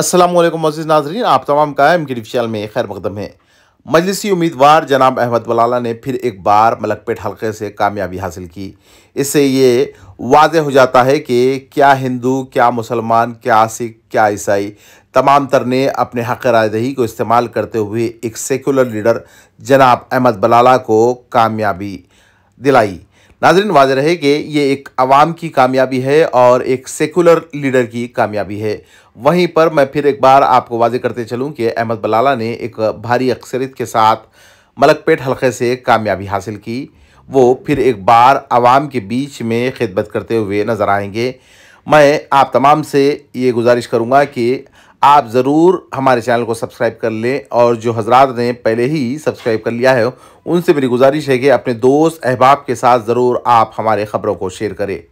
असलम मजिद नाजरीन आप तमाम का एम के डिफिशल में खैर मकदम है मजलिसी उम्मीदवार जनाब अहमद वलाला ने फिर एक बार मलकपेट हलके से कामयाबी हासिल की इससे ये वाज हो जाता है कि क्या हिंदू क्या मुसलमान क्या सिख क्या ईसाई तमाम तर ने अपने हक रायदही को इस्तेमाल करते हुए एक सेकुलर लीडर जनाब अहमद वलाला को कामयाबी दिलाई नाजरीन वाज रहे कि ये एक आवाम की कामयाबी है और एक सेकुलर लीडर की कामयाबी है वहीं पर मैं फिर एक बार आपको वाजे करते चलूँ कि अहमद बलाला ने एक भारी अक्सरियत के साथ मलकपेट हलके से कामयाबी हासिल की वो फिर एक बार आवाम के बीच में खिदमत करते हुए नज़र आएंगे मैं आप तमाम से ये गुजारिश करूँगा कि आप ज़रूर हमारे चैनल को सब्सक्राइब कर लें और जो हजरात ने पहले ही सब्सक्राइब कर लिया है उनसे मेरी गुजारिश है कि अपने दोस्त अहबाब के साथ ज़रूर आप हमारे ख़बरों को शेयर करें